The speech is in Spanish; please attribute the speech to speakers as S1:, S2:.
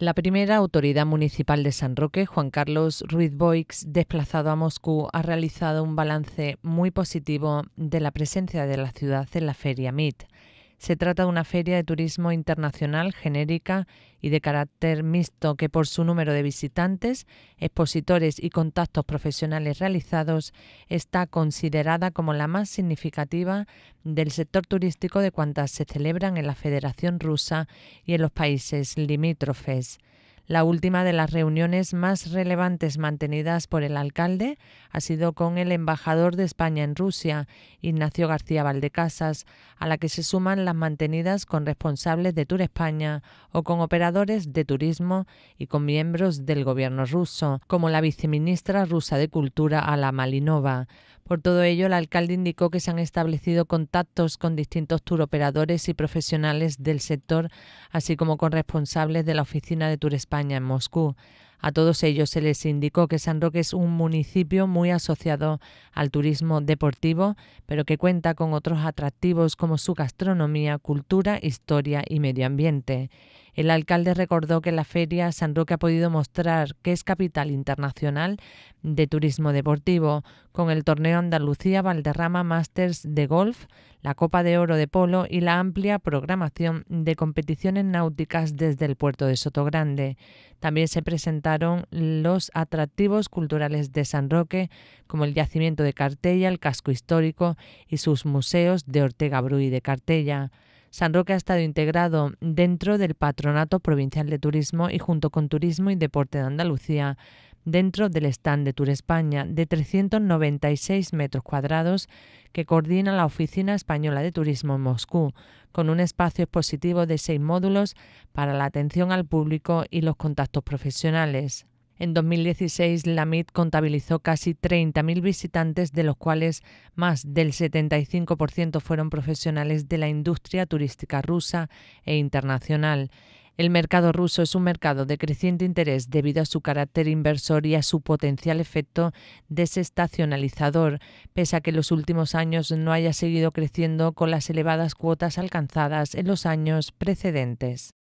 S1: La primera autoridad municipal de San Roque, Juan Carlos Ruiz Boix, desplazado a Moscú, ha realizado un balance muy positivo de la presencia de la ciudad en la feria MIT. Se trata de una feria de turismo internacional genérica y de carácter mixto que por su número de visitantes, expositores y contactos profesionales realizados está considerada como la más significativa del sector turístico de cuantas se celebran en la Federación Rusa y en los países limítrofes. La última de las reuniones más relevantes mantenidas por el alcalde ha sido con el embajador de España en Rusia, Ignacio García Valdecasas, a la que se suman las mantenidas con responsables de Tour España o con operadores de turismo y con miembros del gobierno ruso, como la viceministra rusa de Cultura, Ala Malinova. Por todo ello, el alcalde indicó que se han establecido contactos con distintos tour operadores y profesionales del sector, así como con responsables de la oficina de Tour España en Moscú. A todos ellos se les indicó que San Roque es un municipio muy asociado al turismo deportivo, pero que cuenta con otros atractivos como su gastronomía, cultura, historia y medio ambiente. El alcalde recordó que la feria San Roque ha podido mostrar que es capital internacional de turismo deportivo, con el torneo Andalucía Valderrama Masters de Golf, la Copa de Oro de Polo y la amplia programación de competiciones náuticas desde el puerto de Sotogrande. También se presentaron los atractivos culturales de San Roque, como el yacimiento de Cartella, el casco histórico y sus museos de Ortega Bru y de Cartella. San Roque ha estado integrado dentro del Patronato Provincial de Turismo y junto con Turismo y Deporte de Andalucía dentro del stand de Tour España de 396 metros cuadrados que coordina la Oficina Española de Turismo en Moscú, con un espacio expositivo de seis módulos para la atención al público y los contactos profesionales. En 2016, la MIT contabilizó casi 30.000 visitantes, de los cuales más del 75% fueron profesionales de la industria turística rusa e internacional. El mercado ruso es un mercado de creciente interés debido a su carácter inversor y a su potencial efecto desestacionalizador, pese a que los últimos años no haya seguido creciendo con las elevadas cuotas alcanzadas en los años precedentes.